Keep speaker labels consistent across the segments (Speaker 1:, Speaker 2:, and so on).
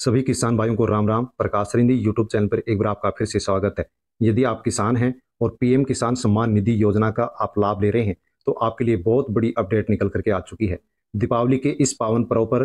Speaker 1: सभी किसान भाइयों को राम राम प्रकाश रिंदी यूट्यूब चैनल पर एक बार आपका फिर से स्वागत है यदि आप किसान हैं और पीएम किसान सम्मान निधि योजना का आप लाभ ले रहे हैं तो आपके लिए बहुत बड़ी अपडेट निकल करके आ चुकी है दीपावली के इस पावन पर्व पर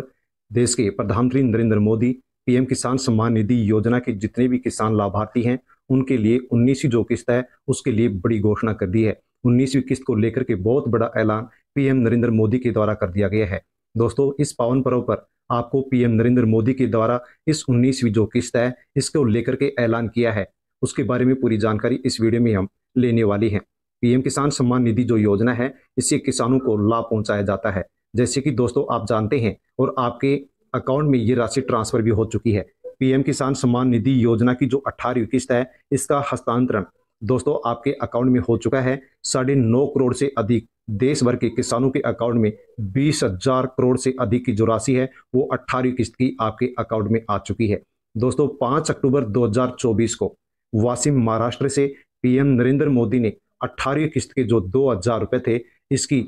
Speaker 1: देश के प्रधानमंत्री नरेंद्र मोदी पीएम किसान सम्मान निधि योजना के जितने भी किसान लाभार्थी हैं उनके लिए उन्नीसवीं जो किस्त है उसके लिए बड़ी घोषणा कर दी है उन्नीसवीं किस्त को लेकर के बहुत बड़ा ऐलान पीएम नरेंद्र मोदी के द्वारा कर दिया गया है दोस्तों इस पावन पर्व पर आपको पीएम नरेंद्र मोदी के द्वारा इस उन्नीसवीं जो किस्त है इसको लेकर के ऐलान किया है उसके बारे में पूरी जानकारी इस वीडियो में हम लेने वाली हैं पीएम किसान सम्मान निधि जो योजना है इससे किसानों को लाभ पहुंचाया जाता है जैसे कि दोस्तों आप जानते हैं और आपके अकाउंट में ये राशि ट्रांसफर भी हो चुकी है पीएम किसान सम्मान निधि योजना की जो अठारहवीं किस्त है इसका हस्तांतरण दोस्तों आपके अकाउंट में हो चुका है साढ़े नौ करोड़ से अधिक देश भर के किसानों के अकाउंट में बीस हजार करोड़ से अधिक की जो राशि है वो अट्ठारह किस्त की आपके अकाउंट में आ चुकी है दोस्तों पांच अक्टूबर 2024 को वासिम महाराष्ट्र से पीएम नरेंद्र मोदी ने अट्ठारहवीं किस्त के जो दो हजार रुपए थे इसकी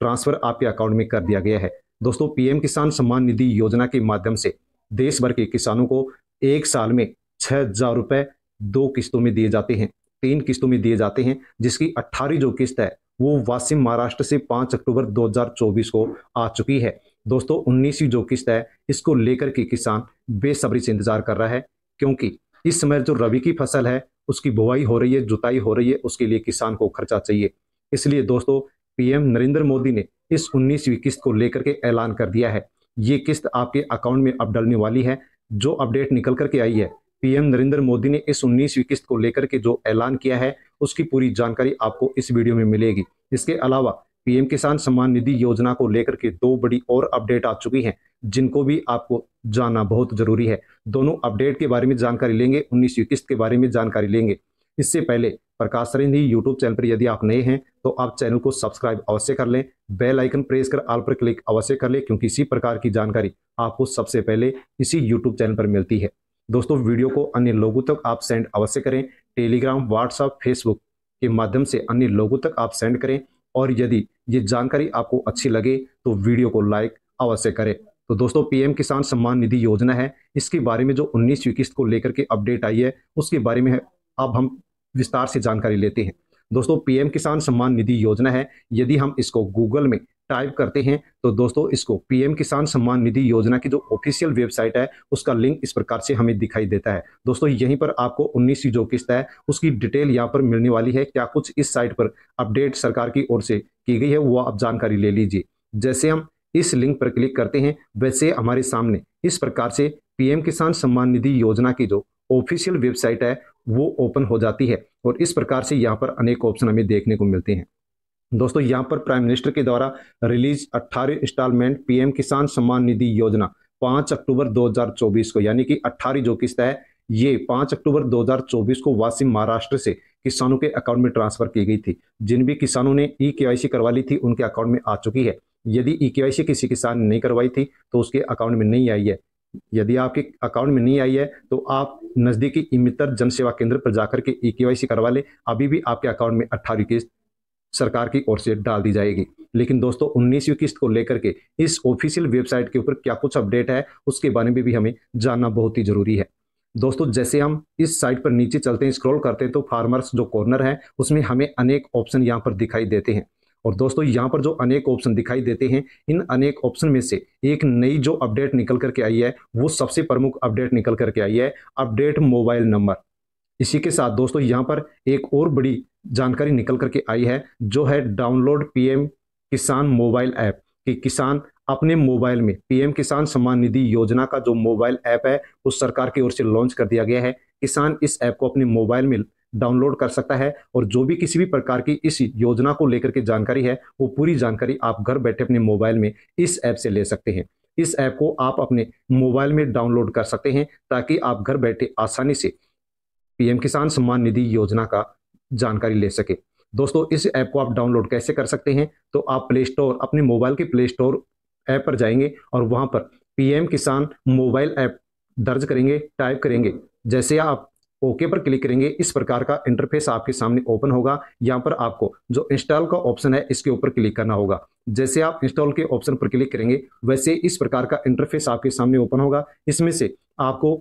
Speaker 1: ट्रांसफर आपके अकाउंट में कर दिया गया है दोस्तों पीएम किसान सम्मान निधि योजना के माध्यम से देश भर के किसानों को एक साल में छह हजार रुपए दो किस्तों में दिए जाते हैं तीन किस्तों में दिए जाते हैं जिसकी अट्ठारह जो किस्त है वो वासिम महाराष्ट्र से 5 अक्टूबर 2024 को आ चुकी है दोस्तों उन्नीसवीं जो किस्त है इसको लेकर के किसान बेसब्री से इंतजार कर रहा है क्योंकि इस समय जो रबी की फसल है उसकी बुआई हो रही है जुताई हो रही है उसके लिए किसान को खर्चा चाहिए इसलिए दोस्तों पीएम नरेंद्र मोदी ने इस उन्नीसवीं किस्त को लेकर के ऐलान कर दिया है ये किस्त आपके अकाउंट में अब डलने वाली है जो अपडेट निकल करके आई है पीएम नरेंद्र मोदी ने इस उन्नीसवीं किस्त को लेकर के जो ऐलान किया है उसकी पूरी जानकारी आपको इस वीडियो में मिलेगी इसके अलावा पीएम किसान सम्मान निधि योजना को लेकर के दो बड़ी और अपडेट आ चुकी हैं जिनको भी आपको जानना बहुत जरूरी है दोनों अपडेट के बारे में जानकारी लेंगे उन्नीसवीं किस्त के बारे में जानकारी लेंगे इससे पहले प्रकाश सरेंद्र यूट्यूब चैनल पर यदि आप नए हैं तो आप चैनल को सब्सक्राइब अवश्य कर लें बेल आइकन प्रेस कर आल पर क्लिक अवश्य कर लें क्योंकि इसी प्रकार की जानकारी आपको सबसे पहले इसी यूट्यूब चैनल पर मिलती है दोस्तों वीडियो को अन्य लोगों तक आप सेंड अवश्य करें टेलीग्राम व्हाट्सअप फेसबुक के माध्यम से अन्य लोगों तक आप सेंड करें और यदि ये जानकारी आपको अच्छी लगे तो वीडियो को लाइक अवश्य करें तो दोस्तों पीएम किसान सम्मान निधि योजना है इसके बारे में जो उन्नीसवीं किस्त को लेकर के अपडेट आई है उसके बारे में अब हम विस्तार से जानकारी लेते हैं दोस्तों पीएम किसान सम्मान निधि योजना है यदि हम इसको गूगल में टाइप करते हैं तो दोस्तों इसको पीएम किसान सम्मान निधि योजना की जो ऑफिशियल वेबसाइट है उसका लिंक इस प्रकार से हमें दिखाई देता है दोस्तों यहीं पर आपको 19 जो किस्त है उसकी डिटेल यहाँ पर मिलने वाली है क्या कुछ इस साइट पर अपडेट सरकार की ओर से की गई है वो आप जानकारी ले लीजिए जैसे हम इस लिंक पर क्लिक करते हैं वैसे हमारे सामने इस प्रकार से पीएम किसान सम्मान निधि योजना की जो ऑफिशियल वेबसाइट है वो ओपन हो जाती है और इस प्रकार से यहाँ पर अनेक ऑप्शन हमें देखने को मिलते हैं दोस्तों यहाँ पर प्राइम मिनिस्टर के द्वारा रिलीज अट्ठारह इंस्टॉलमेंट पीएम किसान सम्मान निधि योजना 5 अक्टूबर 2024 को यानी कि अट्ठारह जो किस्त है ये 5 अक्टूबर 2024 को वासिम महाराष्ट्र से किसानों के अकाउंट में ट्रांसफर की गई थी जिन भी किसानों ने ई e के करवा ली थी उनके अकाउंट में आ चुकी है यदि ई e के किसी किसान ने नहीं करवाई थी तो उसके अकाउंट में नहीं आई है यदि आपके अकाउंट में नहीं आई है तो आप नज़दीकी इमितर जनसेवा केंद्र पर जाकर के ई e करवा ले अभी भी आपके अकाउंट में अट्ठारह किस्त सरकार की ओर से डाल दी जाएगी लेकिन दोस्तों उन्नीसवीं किस्त को लेकर के इस ऑफिशियल वेबसाइट के ऊपर क्या कुछ अपडेट है उसके बारे में भी हमें जानना बहुत ही जरूरी है दोस्तों जैसे हम इस साइट पर नीचे चलते हैं स्क्रॉल करते हैं तो फार्मर्स जो कॉर्नर है उसमें हमें अनेक ऑप्शन यहाँ पर दिखाई देते हैं और दोस्तों यहाँ पर जो अनेक ऑप्शन दिखाई देते हैं इन अनेक ऑप्शन में से एक नई जो अपडेट निकल करके आई है वो सबसे प्रमुख अपडेट निकल करके आई है अपडेट मोबाइल नंबर इसी के साथ दोस्तों यहाँ पर एक और बड़ी जानकारी निकल करके आई है जो है download PM Kisan mobile app कि किसान अपने मोबाइल में पीएम किसान सम्मान निधि योजना का जो मोबाइल ऐप है उस सरकार की ओर से लॉन्च कर दिया गया है किसान इस ऐप को अपने मोबाइल में डाउनलोड कर सकता है और जो भी किसी भी प्रकार की इस योजना को लेकर के जानकारी है वो पूरी जानकारी आप घर बैठे अपने मोबाइल में इस ऐप से ले सकते हैं इस ऐप को आप अपने मोबाइल में डाउनलोड कर सकते हैं ताकि आप घर बैठे आसानी से पीएम किसान सम्मान निधि योजना का जानकारी ले सके दोस्तों इस ऐप को आप डाउनलोड कैसे कर सकते हैं तो आप प्ले स्टोर अपने मोबाइल के प्ले स्टोर ऐप पर जाएंगे और वहाँ पर पीएम किसान मोबाइल ऐप दर्ज करेंगे टाइप करेंगे जैसे आप ओके पर क्लिक करेंगे इस प्रकार का इंटरफेस आपके सामने ओपन होगा यहाँ पर आपको जो इंस्टॉल का ऑप्शन है इसके ऊपर क्लिक करना होगा जैसे आप इंस्टॉल के ऑप्शन पर क्लिक करेंगे वैसे इस प्रकार का इंटरफेस आपके सामने ओपन होगा इसमें से आपको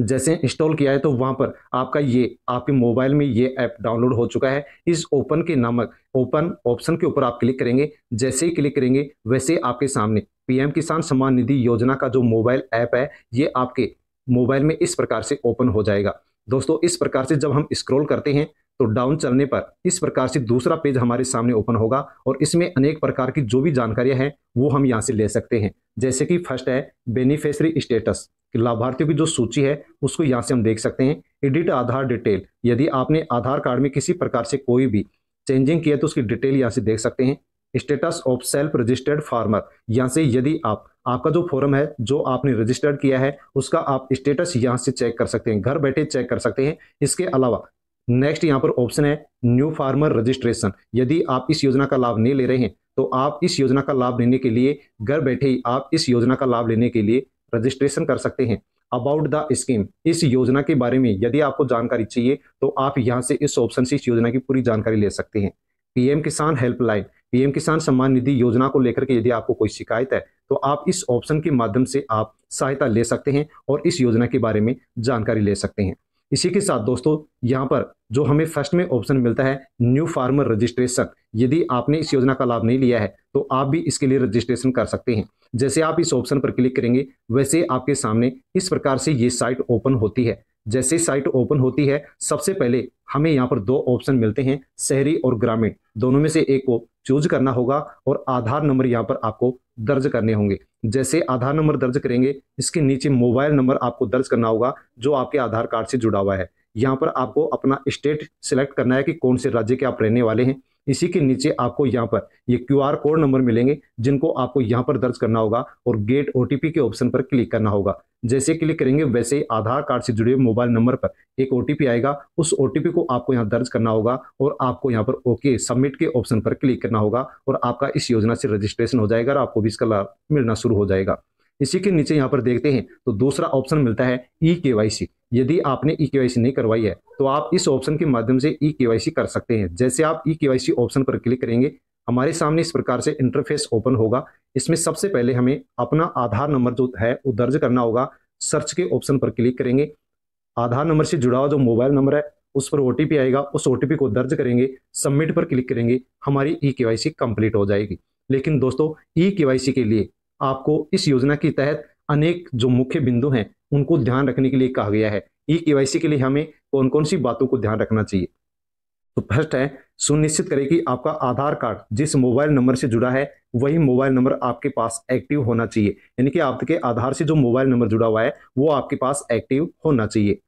Speaker 1: जैसे इंस्टॉल किया है तो वहाँ पर आपका ये आपके मोबाइल में ये ऐप डाउनलोड हो चुका है इस ओपन के नामक ओपन ऑप्शन के ऊपर आप क्लिक करेंगे जैसे ही क्लिक करेंगे वैसे आपके सामने पीएम किसान सम्मान निधि योजना का जो मोबाइल ऐप है ये आपके मोबाइल में इस प्रकार से ओपन हो जाएगा दोस्तों इस प्रकार से जब हम स्क्रोल करते हैं तो डाउन चलने पर इस प्रकार से दूसरा पेज हमारे सामने ओपन होगा और इसमें अनेक प्रकार की जो भी जानकारियां हैं वो हम यहाँ से ले सकते हैं जैसे कि फर्स्ट है बेनिफिशरी स्टेटस कि लाभार्थियों की जो सूची है उसको यहाँ से हम देख सकते हैं एडिट आधार डिटेल यदि आपने आधार कार्ड में किसी प्रकार से कोई भी चेंजिंग किया तो उसकी डिटेल यहाँ से देख सकते हैं status of self registered farmer यहाँ से यदि आप आपका जो फॉर्म है जो आपने रजिस्टर्ड किया है उसका आप स्टेटस यहाँ से चेक कर सकते हैं घर बैठे चेक कर सकते हैं इसके अलावा नेक्स्ट यहाँ पर ऑप्शन है न्यू फार्मर रजिस्ट्रेशन यदि आप इस योजना का लाभ नहीं ले रहे हैं तो आप इस योजना का लाभ लेने के लिए घर बैठे ही आप इस योजना का लाभ लेने के लिए रजिस्ट्रेशन कर सकते हैं अबाउट द स्कीम इस योजना के बारे में यदि आपको जानकारी चाहिए तो आप यहाँ से इस ऑप्शन से इस योजना की पूरी जानकारी ले सकते हैं पीएम किसान हेल्पलाइन पीएम किसान सम्मान निधि योजना को लेकर के यदि आपको कोई शिकायत है तो आप इस ऑप्शन के माध्यम से आप सहायता ले सकते हैं और इस योजना के बारे में जानकारी ले सकते हैं इसी के साथ दोस्तों यहाँ पर जो हमें फर्स्ट में ऑप्शन मिलता है न्यू फार्मर रजिस्ट्रेशन यदि आपने इस योजना का लाभ नहीं लिया है तो आप भी इसके लिए रजिस्ट्रेशन कर सकते हैं जैसे आप इस ऑप्शन पर क्लिक करेंगे वैसे आपके सामने इस प्रकार से ये साइट ओपन होती है जैसे साइट ओपन होती है सबसे पहले हमें यहाँ पर दो ऑप्शन मिलते हैं शहरी और ग्रामीण दोनों में से एक को चूज करना होगा और आधार नंबर यहाँ पर आपको दर्ज करने होंगे जैसे आधार नंबर दर्ज करेंगे इसके नीचे मोबाइल नंबर आपको दर्ज करना होगा जो आपके आधार कार्ड से जुड़ा हुआ है यहाँ पर आपको अपना स्टेट सिलेक्ट करना है कि कौन से राज्य के आप रहने वाले हैं इसी के नीचे आपको यहाँ पर ये क्यू आर कोड नंबर मिलेंगे जिनको आपको यहाँ पर दर्ज करना होगा और गेट ओ के ऑप्शन पर क्लिक करना होगा जैसे क्लिक करेंगे वैसे ही आधार कार्ड से जुड़े मोबाइल नंबर पर एक ओ आएगा उस ओ को आपको यहाँ दर्ज करना होगा और आपको यहाँ पर ओके सबमिट के ऑप्शन पर क्लिक करना होगा और आपका इस योजना से रजिस्ट्रेशन हो जाएगा और आपको भी इसका लाभ मिलना शुरू हो जाएगा इसी के नीचे यहाँ पर देखते हैं तो दूसरा ऑप्शन मिलता है ई के वाई सी यदि आपने ई e के नहीं करवाई है तो आप इस ऑप्शन के माध्यम से ई e के कर सकते हैं जैसे आप ई के ऑप्शन पर क्लिक करेंगे हमारे सामने इस प्रकार से इंटरफेस ओपन होगा इसमें सबसे पहले हमें अपना आधार नंबर जो है वो दर्ज करना होगा सर्च के ऑप्शन पर क्लिक करेंगे आधार नंबर से जुड़ा हुआ जो मोबाइल नंबर है उस पर ओ आएगा उस ओ को दर्ज करेंगे सबमिट पर क्लिक करेंगे हमारी ई के कंप्लीट हो जाएगी लेकिन दोस्तों ई e के लिए आपको इस योजना के तहत अनेक जो मुख्य बिंदु हैं उनको ध्यान रखने के लिए कहा गया है ई के के लिए हमें कौन कौन सी बातों को ध्यान रखना चाहिए तो फर्स्ट है सुनिश्चित करें कि आपका आधार कार्ड जिस मोबाइल नंबर से जुड़ा है वही मोबाइल नंबर आपके पास एक्टिव होना चाहिए यानी कि आपके आधार से जो मोबाइल नंबर जुड़ा हुआ है वो आपके पास एक्टिव होना चाहिए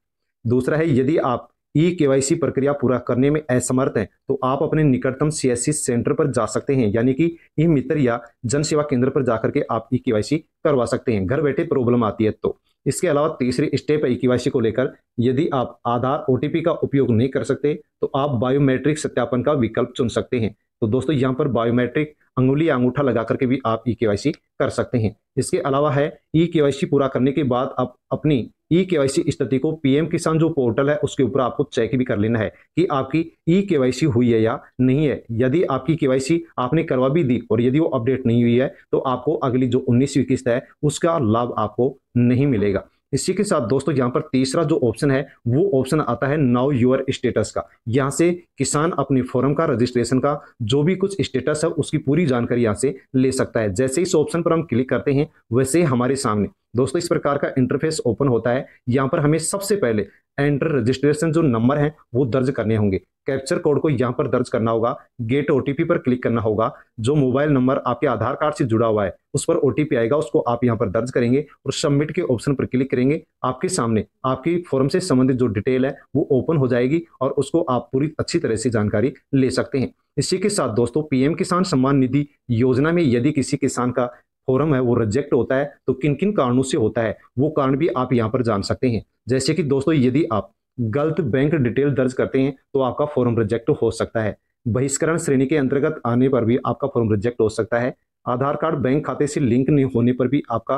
Speaker 1: दूसरा है यदि आप ई के प्रक्रिया पूरा करने में असमर्थ हैं तो आप अपने निकटतम सी सेंटर पर जा सकते हैं यानी कि ई मित्र या जनसेवा केंद्र पर जाकर के आप ई के करवा सकते हैं घर बैठे प्रॉब्लम आती है तो इसके अलावा तीसरी स्टेप है इक्कीवासी को लेकर यदि आप आधार ओ का उपयोग नहीं कर सकते तो आप बायोमेट्रिक सत्यापन का विकल्प चुन सकते हैं तो दोस्तों यहाँ पर बायोमेट्रिक अंगुली अंगूठा लगा करके भी आप ई के कर सकते हैं इसके अलावा है ई के पूरा करने के बाद आप अपनी ई के स्थिति को पीएम किसान जो पोर्टल है उसके ऊपर आपको चेक भी कर लेना है कि आपकी ई के हुई है या नहीं है यदि आपकी के आपने करवा भी दी और यदि वो अपडेट नहीं हुई है तो आपको अगली जो उन्नीसवीं किस्त है उसका लाभ आपको नहीं मिलेगा इसी के साथ दोस्तों यहाँ पर तीसरा जो ऑप्शन है वो ऑप्शन आता है नाउ योर स्टेटस का यहाँ से किसान अपने फॉर्म का रजिस्ट्रेशन का जो भी कुछ स्टेटस है उसकी पूरी जानकारी यहाँ से ले सकता है जैसे इस ऑप्शन पर हम क्लिक करते हैं वैसे हमारे सामने दोस्तों इस प्रकार का इंटरफेस ओपन होता है यहाँ पर हमें सबसे पहले एंटर रजिस्ट्रेशन जो नंबर है वो दर्ज करने होंगे कैप्चर कोड को यहाँ पर दर्ज करना होगा गेट ओटीपी पर क्लिक करना होगा जो मोबाइल नंबर आपके आधार कार्ड से जुड़ा हुआ है उस पर ओटीपी आएगा उसको आप यहाँ पर दर्ज करेंगे और सबमिट के ऑप्शन पर क्लिक करेंगे आपके सामने आपकी फॉर्म से संबंधित जो डिटेल है वो ओपन हो जाएगी और उसको आप पूरी अच्छी तरह से जानकारी ले सकते हैं इसी के साथ दोस्तों पीएम किसान सम्मान निधि योजना में यदि किसी किसान का फॉरम है वो रिजेक्ट होता है तो किन किन कारणों से होता है वो कारण भी आप यहाँ पर जान सकते हैं जैसे कि दोस्तों यदि आप गलत बैंक डिटेल दर्ज करते हैं तो आपका फॉर्म रिजेक्ट हो सकता है बहिष्करण श्रेणी के अंतर्गत आने पर भी आपका फॉर्म रिजेक्ट हो सकता है आधार कार्ड बैंक खाते से लिंक नहीं होने पर भी आपका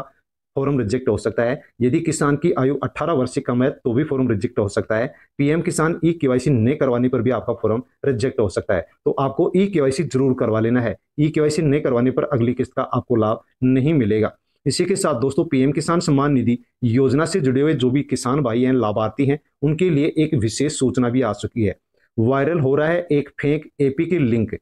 Speaker 1: फॉर्म रिजेक्ट हो सकता है यदि किसान की आयु 18 वर्ष से कम है तो भी फॉर्म रिजेक्ट हो सकता है पीएम किसान ई के नहीं करवाने पर भी आपका फॉर्म रिजेक्ट हो सकता है तो आपको ई के जरूर करवा लेना है ई के नहीं करवाने पर अगली किस्त का आपको लाभ नहीं मिलेगा इसी के साथ दोस्तों पीएम किसान सम्मान निधि योजना से जुड़े हुए जो भी किसान भाई हैं लाभार्थी हैं उनके लिए एक विशेष सूचना भी आ चुकी है वायरल हो रहा है एक फेंक एपी की लिंक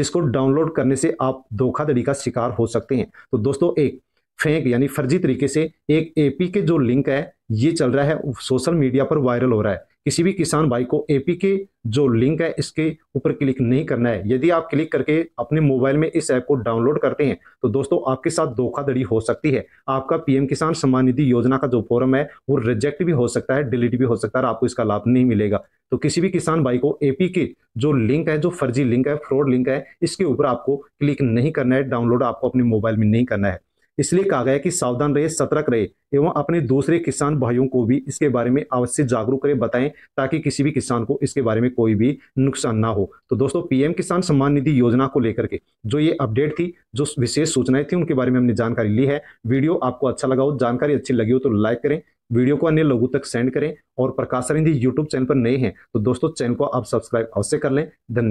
Speaker 1: जिसको डाउनलोड करने से आप धोखाधड़ी का शिकार हो सकते हैं तो दोस्तों एक फेंक यानी फर्जी तरीके से एक एपी के जो लिंक है ये चल रहा है सोशल मीडिया पर वायरल हो रहा है किसी भी किसान भाई को एपी के जो लिंक है इसके ऊपर क्लिक नहीं करना है यदि आप क्लिक करके अपने मोबाइल में इस ऐप को डाउनलोड करते हैं तो दोस्तों आपके साथ धोखाधड़ी हो सकती है आपका पीएम किसान सम्मान निधि योजना का जो फॉर्म है वो रिजेक्ट भी हो सकता है डिलीट भी हो सकता है आपको इसका लाभ नहीं मिलेगा तो किसी भी किसान भाई को एपी के जो लिंक है जो फर्जी लिंक है फ्रॉड लिंक है इसके ऊपर आपको क्लिक नहीं करना है डाउनलोड आपको अपने मोबाइल में नहीं करना है इसलिए कहा गया कि सावधान रहे सतर्क रहे एवं अपने दूसरे किसान भाइयों को भी इसके बारे में अवश्य जागरूक करें बताएं ताकि किसी भी किसान को इसके बारे में कोई भी नुकसान ना हो तो दोस्तों पीएम किसान सम्मान निधि योजना को लेकर के जो ये अपडेट थी जो विशेष सूचनाएं थी उनके बारे में हमने जानकारी ली है वीडियो आपको अच्छा लगा हो जानकारी अच्छी लगी हो तो लाइक करें वीडियो को अन्य लोगों तक सेंड करें और प्रकाश सरिंदी यूट्यूब चैनल पर नए हैं तो दोस्तों चैनल को आप सब्सक्राइब अवश्य कर लें धन्यवाद